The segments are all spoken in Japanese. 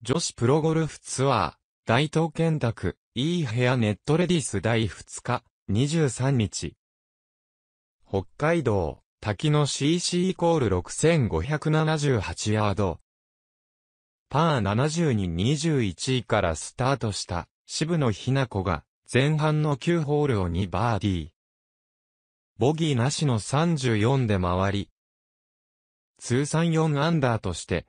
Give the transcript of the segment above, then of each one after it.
女子プロゴルフツアー、大東建託、いい部屋ネットレディス第2日、23日。北海道、滝の CC イコール6578ヤード。パー72、21位からスタートした渋野日向子が前半の9ホールを2バーディー。ボギーなしの34で回り、通算4アンダーとして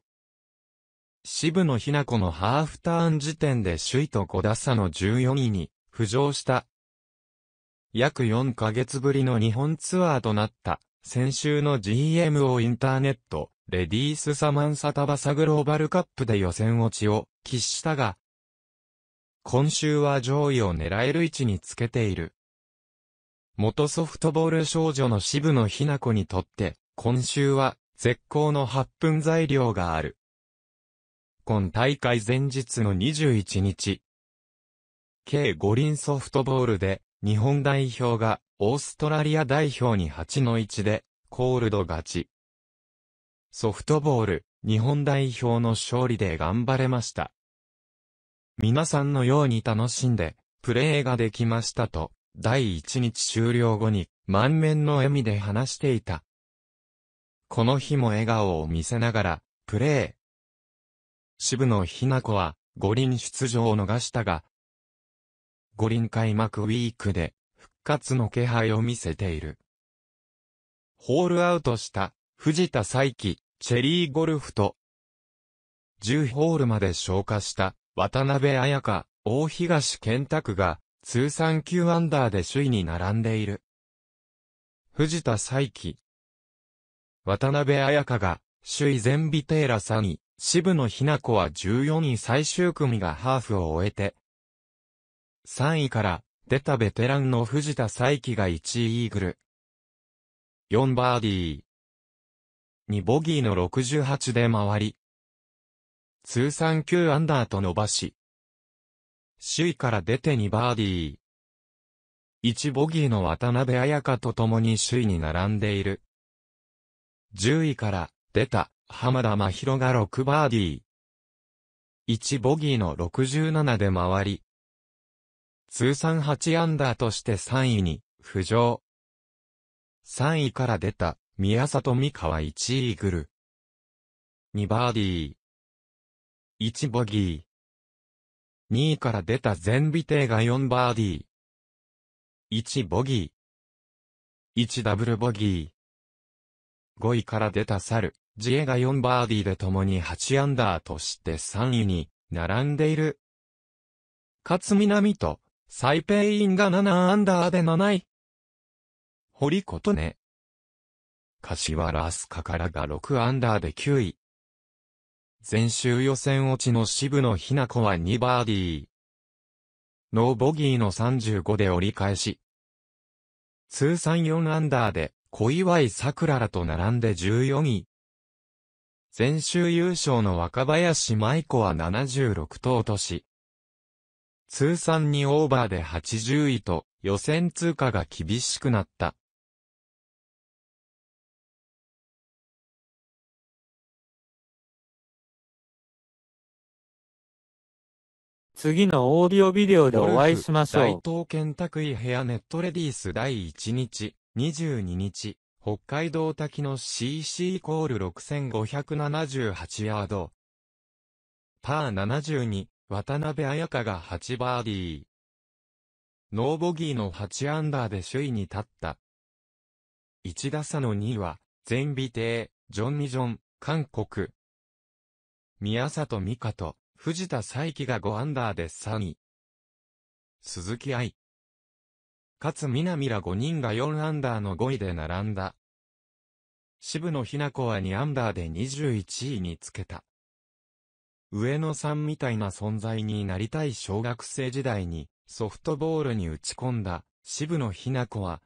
渋野日向子のハーフターン時点で首位と5打差の14位に浮上した。約4ヶ月ぶりの日本ツアーとなった、先週の GMO インターネット、レディースサマンサタバサグローバルカップで予選落ちを喫したが、今週は上位を狙える位置につけている。元ソフトボール少女の渋野日向子にとって、今週は絶好の8分材料がある。今大会前日の21日、計五輪ソフトボールで、日本代表が、オーストラリア代表に8の1で、コールド勝ち。ソフトボール、日本代表の勝利で頑張れました。皆さんのように楽しんで、プレーができましたと、第1日終了後に、満面の笑みで話していた。この日も笑顔を見せながら、プレ渋野日向子は五輪出場を逃したが、五輪開幕ウィークで復活の気配を見せている。ホールアウトした藤田彩起、チェリーゴルフと、10ホールまで消化した渡辺彩香、大東健拓が通算9アンダーで首位に並んでいる。藤田彩起。渡辺彩香が首位全ビテーラ3位。渋野日向子は14位最終組がハーフを終えて、3位から出たベテランの藤田佐紀が1位イーグル。4バーディー。2ボギーの68で回り。通算9アンダーと伸ばし。首位から出て2バーディー。1ボギーの渡辺彩香と共に首位に並んでいる。10位から出た浜田真宏が6バーディー。1ボギーの67で回り、通算8アンダーとして3位に浮上。3位から出た宮里美香は1イーグル。2バーディー。1ボギー。2位から出た全美帝が4バーディー。1ボギー。1ダブルボギー。5位から出た猿、ジエが4バーディーで共に8アンダーとして3位に並んでいる。勝南とサイペイインが7アンダーで7位。堀琴音。柏ラスカからが6アンダーで9位。前週予選落ちの渋野日向子は2バーディー。ノーボギーの35で折り返し。通算4アンダーで小祝桜らと並んで14位。先週優勝の若林舞子は76投とし、通算にオーバーで80位と予選通過が厳しくなった。次のオーディオビデオでお会いしましょう。大東健拓医ヘアネットレディース第1日、22日。北海道滝の CC イコール6578ヤード。パー72、渡辺彩香が8バーディー。ノーボギーの8アンダーで首位に立った。1打差の2位は、全美帝、ジョン・ミジョン、韓国。宮里美香と、藤田佐伯が5アンダーで3位。鈴木愛、勝南ら5人が4アンダーの5位で並んだ。渋野日向子は2アンダーで21位につけた。上野さんみたいな存在になりたい小学生時代にソフトボールに打ち込んだ渋野日向子は、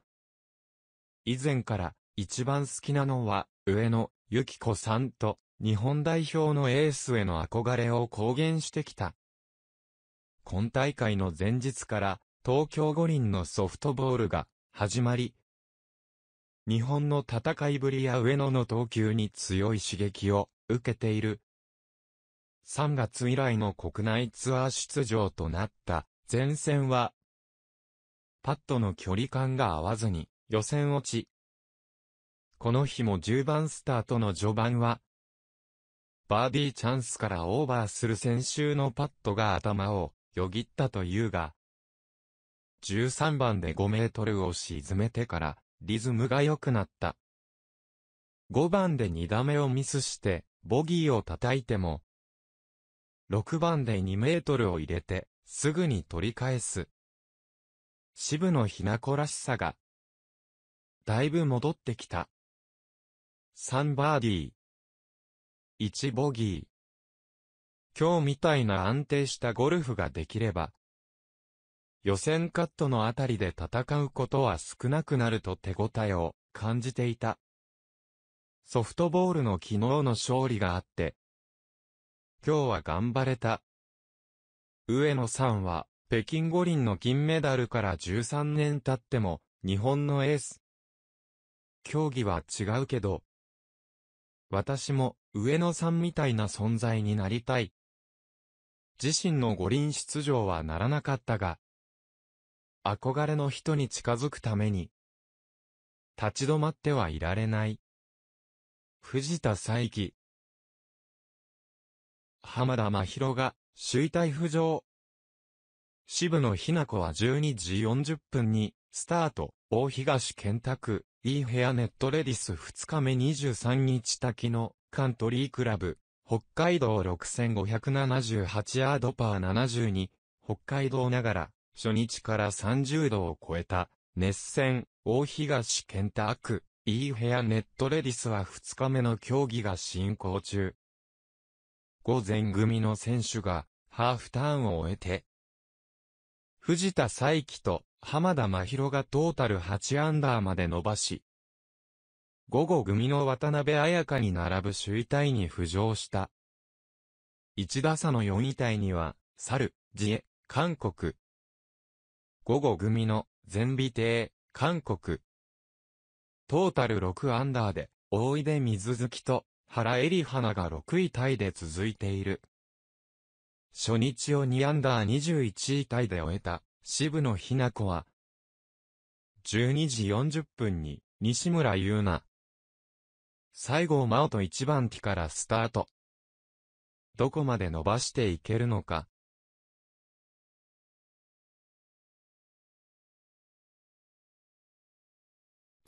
以前から一番好きなのは上野由紀子さんと日本代表のエースへの憧れを公言してきた。今大会の前日から東京五輪のソフトボールが始まり、日本の戦いぶりや上野の投球に強い刺激を受けている。3月以来の国内ツアー出場となった前線は、パットの距離感が合わずに予選落ち。この日も10番スタートの序盤は、バーディーチャンスからオーバーする先週のパットが頭をよぎったというが、13番で5メートルを沈めてから、リズムが良くなった。5番で2打目をミスして、ボギーを叩いても、6番で2メートルを入れて、すぐに取り返す。渋野ひな子らしさが、だいぶ戻ってきた。3バーディー。1ボギー。今日みたいな安定したゴルフができれば、予選カットのあたりで戦うことは少なくなると手応えを感じていた。ソフトボールの昨日の勝利があって、今日は頑張れた。上野さんは、北京五輪の銀メダルから13年経っても、日本のエース。競技は違うけど、私も上野さんみたいな存在になりたい。自身の五輪出場はならなかったが、憧れの人に近づくために、立ち止まってはいられない。藤田佐伯。浜田真宏が、首位体浮上。渋野日向子は12時40分に、スタート、大東健拓、いいヘアネットレディス2日目23日滝の、カントリークラブ、北海道6578ヤードパー72、北海道ながら、初日から30度を超えた、熱戦、大東健太区、いい部屋ネットレディスは2日目の競技が進行中。午前組の選手が、ハーフターンを終えて、藤田佐紀と浜田真宏がトータル8アンダーまで伸ばし、午後組の渡辺彩香に並ぶ首位タイに浮上した。1打差の4位タイには、猿、ジエ、韓国、午後組の全美亭、韓国。トータル6アンダーで、大出水月と原恵リ花が6位タイで続いている。初日を2アンダー21位タイで終えた渋野日向子は、12時40分に西村優奈。西郷真央と1番手からスタート。どこまで伸ばしていけるのか、